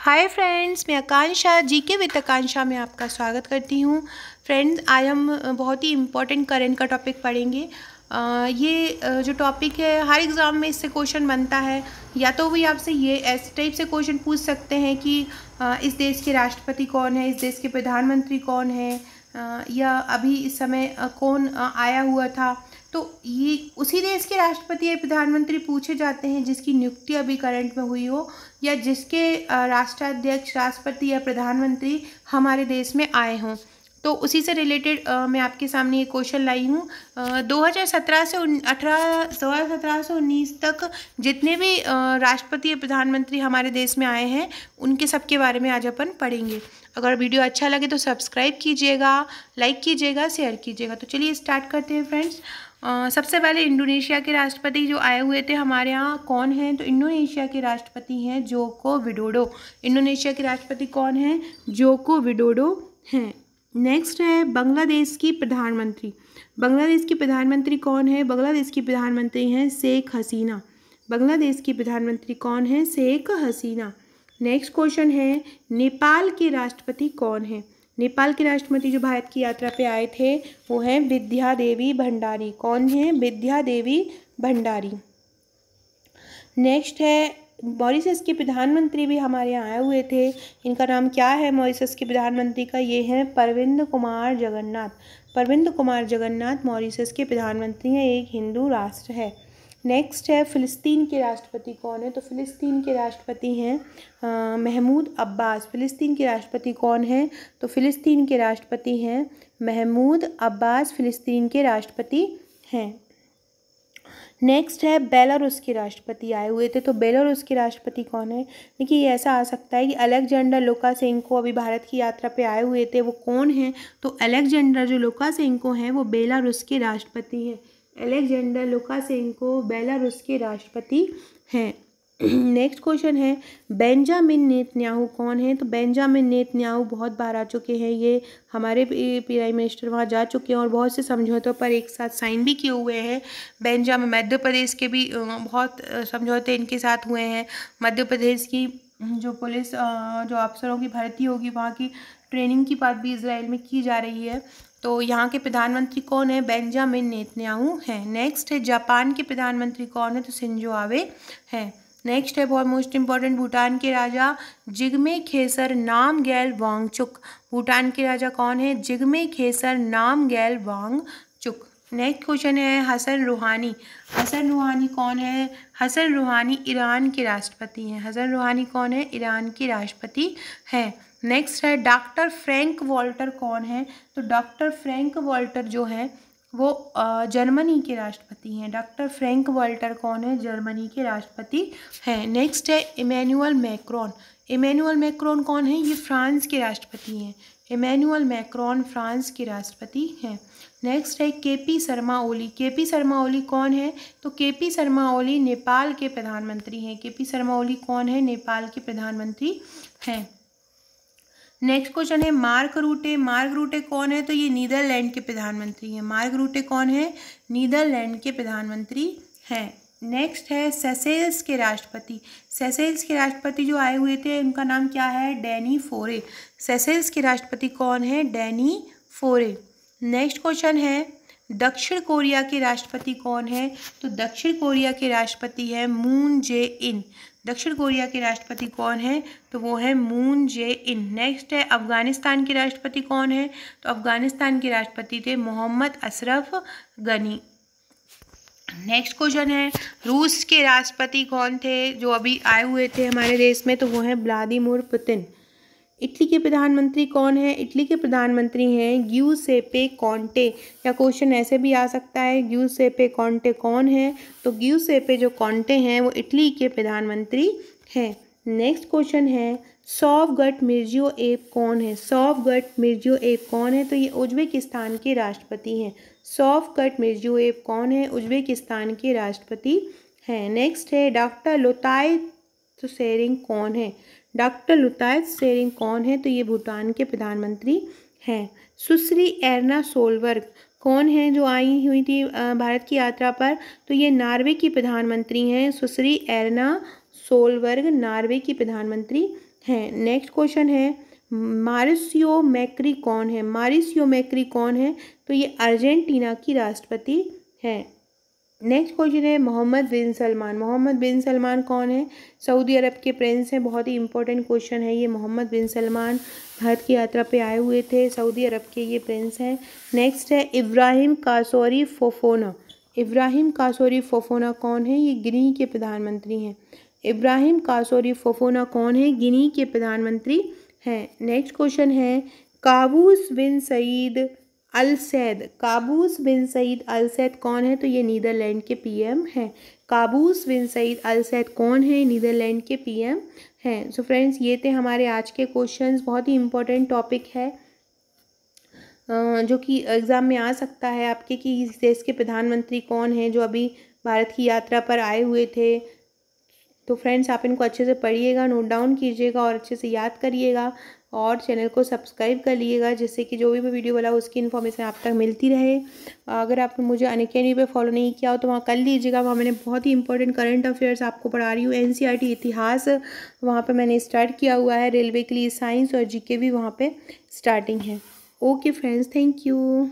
hi friends मैं आकांक्षा GK with आकांक्षा में आपका स्वागत करती हूँ फ्रेंड्स आज हम बहुत ही इम्पोर्टेंट करेंट का टॉपिक पढ़ेंगे आ, ये जो टॉपिक है हर एग्ज़ाम में इससे क्वेश्चन बनता है या तो वही आपसे ये ऐसे टाइप से क्वेश्चन पूछ सकते हैं कि आ, इस देश के राष्ट्रपति कौन है इस देश के प्रधानमंत्री कौन है आ, या अभी इस समय कौन आया हुआ था तो ये उसी देश के राष्ट्रपति या प्रधानमंत्री पूछे जाते हैं जिसकी नियुक्ति अभी करंट में हुई हो या जिसके राष्ट्राध्यक्ष राष्ट्रपति या प्रधानमंत्री हमारे देश में आए हों तो उसी से रिलेटेड मैं आपके सामने ये क्वेश्चन लाई हूँ 2017 से अठारह दो हज़ार से उन्नीस तक जितने भी राष्ट्रपति या प्रधानमंत्री हमारे देश में आए हैं उनके सबके बारे में आज अपन पढ़ेंगे अगर वीडियो अच्छा लगे तो सब्सक्राइब कीजिएगा लाइक कीजिएगा शेयर कीजिएगा तो चलिए स्टार्ट करते हैं फ्रेंड्स सबसे पहले इंडोनेशिया के राष्ट्रपति जो आए हुए थे हमारे यहाँ कौन हैं तो इंडोनेशिया के राष्ट्रपति हैं जोको विडोडो इंडोनेशिया के राष्ट्रपति कौन हैं जोको विडोडो हैं नेक्स्ट है बांग्लादेश की प्रधानमंत्री बांग्लादेश की प्रधानमंत्री कौन है बांग्लादेश की प्रधानमंत्री हैं शेख हसीना बांग्लादेश की प्रधानमंत्री कौन है शेख हसीना नेक्स्ट क्वेश्चन है नेपाल के राष्ट्रपति कौन है नेपाल के राष्ट्रपति जो भारत की यात्रा पे आए थे वो हैं विद्या देवी भंडारी कौन हैं विद्या देवी भंडारी नेक्स्ट है मॉरिसस के प्रधानमंत्री भी हमारे यहाँ आए हुए थे इनका नाम क्या है मॉरिसस के प्रधानमंत्री का ये हैं परविंद कुमार जगन्नाथ परविंद कुमार जगन्नाथ मॉरिसस के प्रधानमंत्री हैं एक हिंदू राष्ट्र है नेक्स्ट है फ़िलिस्तीन के राष्ट्रपति कौन है तो फ़िलिस्तीन तो के राष्ट्रपति हैं महमूद अब्बास फ़िलिस्तीन के राष्ट्रपति कौन हैं तो फ़िलिस्तीन के राष्ट्रपति हैं महमूद अब्बास फ़िलिस्तीन के राष्ट्रपति हैं नेक्स्ट है बेलारूस के राष्ट्रपति आए हुए थे तो बेलारूस के राष्ट्रपति कौन है देखिए ये ऐसा आ सकता है कि अलेक्जेंडर लुकासेंको अभी भारत की यात्रा पे आए हुए थे वो कौन हैं तो अलेक्जेंडर जो लुकासेंको हैं वो बेलारूस के राष्ट्रपति हैं एलेक्जेंडर लुकासेंको बेलारूस के राष्ट्रपति हैं नेक्स्ट क्वेश्चन है बेंजामिन नेतन्याहू कौन है तो बेंजामिन नेतन्याहू बहुत बार आ चुके हैं ये हमारे प्राइम मिनिस्टर वहाँ जा चुके हैं और बहुत से समझौतों पर एक साथ साइन भी किए हुए हैं बेंजामिन मध्य प्रदेश के भी बहुत समझौते इनके साथ हुए हैं मध्य प्रदेश की जो पुलिस जो अफसरों की भर्ती होगी वहाँ की ट्रेनिंग की बात भी इसराइल में की जा रही है तो यहाँ के प्रधानमंत्री कौन है बेंजामिन नेतन्याहू हैं नेक्स्ट है जापान के प्रधानमंत्री कौन है तो सिंजो आवे हैं नेक्स्ट है बहुत मोस्ट इम्पॉर्टेंट भूटान के राजा जिगमे खेसर नाम गैल वांगचुक भूटान के राजा कौन है जिगमे खेसर नाम गैल वांगचुक नेक्स्ट क्वेश्चन है हसन रूहानी हसन रूहानी कौन है हसन रूहानी ईरान के राष्ट्रपति हैं हसन रूहानी कौन है ईरान के राष्ट्रपति हैं नेक्स्ट है डॉक्टर फ्रैंक वॉल्टर कौन है तो डॉक्टर फ्रैंक वॉल्टर जो है वो जर्मनी के राष्ट्रपति हैं डॉक्टर फ्रैंक वॉल्टर कौन है जर्मनी के राष्ट्रपति हैं नेक्स्ट है इमैनुअल मैक्रॉन इमैनुअल मैक्रॉन कौन है ये फ्रांस के राष्ट्रपति हैं इमैनुअल मैक्रॉन फ्रांस के राष्ट्रपति हैं नेक्स्ट है के पी शर्मा ओली के पी शर्मा ओली कौन है तो के पी शर्मा ओली नेपाल के प्रधानमंत्री हैं के पी शर्मा ओली कौन है नेपाल के प्रधानमंत्री हैं नेक्स्ट क्वेश्चन है मार्क रूटे मार्क रूटे कौन है तो ये नीदरलैंड के प्रधानमंत्री हैं मार्क रूटे कौन है नीदरलैंड के प्रधानमंत्री हैं नेक्स्ट है सेसेल्स के राष्ट्रपति सेसेल्स के राष्ट्रपति जो आए हुए थे उनका नाम क्या है डैनी फोरे सेसेल्स के राष्ट्रपति कौन है डैनी फोरे नेक्स्ट क्वेश्चन है दक्षिण कोरिया के राष्ट्रपति कौन है तो दक्षिण कोरिया के राष्ट्रपति है मून जे इन दक्षिण कोरिया के राष्ट्रपति कौन है तो वो है मून जे इन नेक्स्ट है अफ़गानिस्तान के राष्ट्रपति कौन है तो अफ़गानिस्तान के राष्ट्रपति थे मोहम्मद अशरफ गनी नेक्स्ट क्वेश्चन है रूस के राष्ट्रपति कौन थे जो अभी आए हुए थे हमारे देश में तो वो हैं व्लादिमिर पुतिन इटली के प्रधानमंत्री कौन है इटली के प्रधानमंत्री हैं ग्यू सेपे कॉन्टे या क्वेश्चन ऐसे भी आ सकता है ग्यू सेपे कॉन्टे कौन है तो ग्यू सेपे जो कॉन्टे हैं वो इटली के प्रधानमंत्री हैं नेक्स्ट क्वेश्चन है सॉफगट मिर्जियो एप कौन है सॉफगट मिर्जियो एप कौन है तो ये उज्बेकिस्तान के राष्ट्रपति हैं गट मिर्जियो एप कौन है उज्बेकिस्तान के राष्ट्रपति हैं नेक्स्ट है डॉक्टर लोताय सेरिंग कौन है डॉक्टर लुताय सेरिंग कौन है तो ये भूटान के प्रधानमंत्री हैं सुश्री एरना सोलवर्ग कौन हैं जो आई हुई थी भारत की यात्रा पर तो ये नार्वे की प्रधानमंत्री हैं सुश्री एरना सोलवर्ग नार्वे की प्रधानमंत्री हैं नेक्स्ट क्वेश्चन है मारिसियो मैक्री कौन है मारिसियो मैक्री कौन है तो ये अर्जेंटीना की राष्ट्रपति हैं नेक्स्ट क्वेश्चन है मोहम्मद बिन सलमान मोहम्मद बिन सलमान कौन है सऊदी अरब के प्रिंस हैं बहुत ही इंपॉर्टेंट क्वेश्चन है ये मोहम्मद बिन सलमान भारत की यात्रा पे आए हुए थे सऊदी अरब के ये प्रिंस हैं नेक्स्ट है इब्राहिम कासोरी फोफोना इब्राहिम कासोरी फोफोना कौन है ये गिनी के प्रधानमंत्री हैं इब्राहिम कासोरी फोफोना कौन है गिनी के प्रधानमंत्री हैं नेक्स्ट क्वेश्चन है Qaboos bin Said al Said Qaboos bin Said al Said कौन है तो ये नीदरलैंड के पीएम हैं Qaboos bin Said al Said कौन है नीदरलैंड के पीएम हैं सो फ्रेंड्स ये थे हमारे आज के क्वेश्चंस बहुत ही इंपॉर्टेंट टॉपिक है जो कि एग्ज़ाम में आ सकता है आपके कि इस देश के प्रधानमंत्री कौन हैं जो अभी भारत की यात्रा पर आए हुए थे तो फ्रेंड्स आप इनको अच्छे से पढ़िएगा नोट डाउन कीजिएगा और अच्छे से याद करिएगा और चैनल को सब्सक्राइब कर लीजिएगा जिससे कि जो भी मैं वीडियो बनाऊँ उसकी इन्फॉर्मेशन आप तक मिलती रहे अगर आपने मुझे अनकेडमी पे फॉलो नहीं किया हो तो वहाँ कर लीजिएगा वहाँ मैंने बहुत ही इंपॉर्टेंट करंट अफेयर्स आपको पढ़ा रही हूँ एन e इतिहास वहाँ पर मैंने स्टार्ट किया हुआ है रेलवे के लिए साइंस और जी भी वहाँ पर स्टार्टिंग है ओके फ्रेंड्स थैंक यू